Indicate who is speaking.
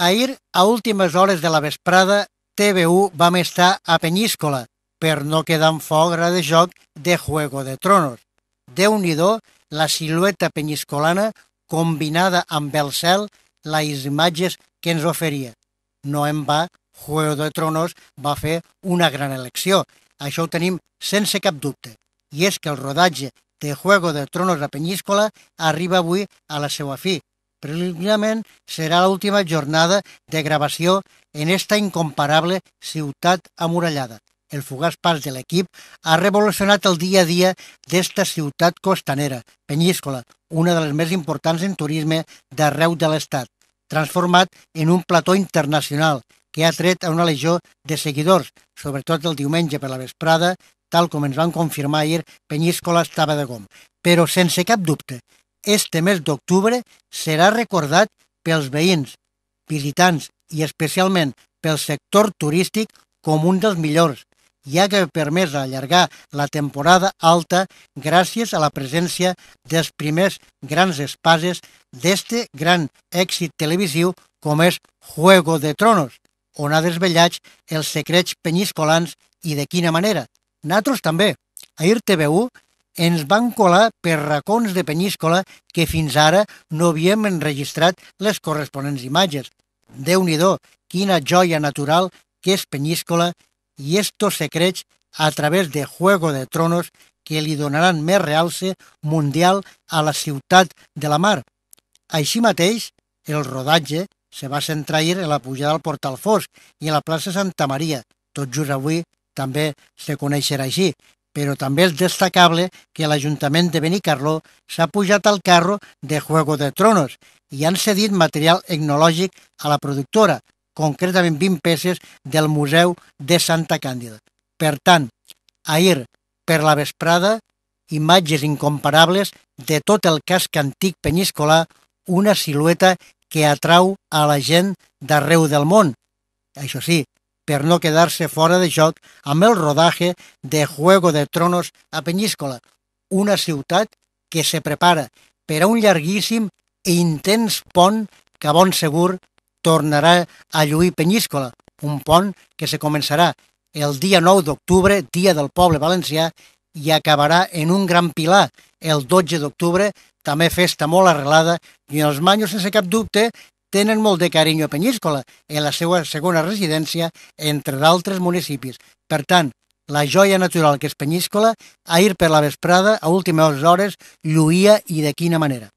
Speaker 1: Ahir, a últimes hores de la vesprada, TV1 vam estar a Penyíscola per no quedar en fogra de joc de Juego de Tronos. déu nhi la silueta penyiscolana combinada amb el cel, les imatges que ens oferia. No en va, Juego de Tronos va fer una gran elecció. Això ho tenim sense cap dubte. I és que el rodatge de Juego de Tronos a Penyíscola arriba avui a la seva fi, Preliminarment serà l'última jornada de gravació en esta incomparable ciutat amurallada. El fugaç pas de l'equip ha revolucionat el dia a dia d'esta ciutat costanera, Penyíscola, una de les més importants en turisme d'arreu de l'Estat, transformat en un plató internacional que ha tret a una legió de seguidors, sobretot el diumenge per la vesprada, tal com ens van confirmar ahir, Penyíscola estava de gom. Però sense cap dubte, Este mes d'octubre serà recordat pels veïns, visitants i especialment pel sector turístic com un dels millors, ja que ha permès allargar la temporada alta gràcies a la presència dels primers grans espases d'este gran èxit televisiu com és Juego de Tronos, on ha desvellats els secrets penyiscolans i de quina manera. Natros també. Ahir TV1 ens van colar per racons de peníscola que fins ara no havíem enregistrat les corresponents imatges. déu nhi quina joia natural que és peníscola i estos secrets a través de Juego de Tronos que li donaran més realce mundial a la ciutat de la mar. Així mateix, el rodatge se va centrar ahir en la pujada al Portal Fosc i a la plaça Santa Maria. Tot just avui també se coneixerà així però també és destacable que l'Ajuntament de Benicarló s'ha pujat al carro de Juego de Tronos i han cedit material etnològic a la productora, concretament 20 peces del Museu de Santa Càndida. Per tant, ahir, per la vesprada, imatges incomparables de tot el casc antic penyiscolà, una silueta que atrau a la gent d'arreu del món. Això sí, per no quedar-se fora de joc amb el rodatge de Juego de Tronos a Penyíscola, una ciutat que se prepara per a un llarguíssim i e intens pont que a bon segur tornarà a lluir Penyíscola, un pont que se començarà el dia 9 d'octubre, dia del poble valencià, i acabarà en un gran pilar el 12 d'octubre, també festa molt arrelada, i en els manyos, sense cap dubte, tenen molt de carinyo a Penyíscola a la seva segona residència, entre d'altres municipis. Per tant, la joia natural que és Penyíscola, ahir per la vesprada, a últimes hores, lluïa i de quina manera.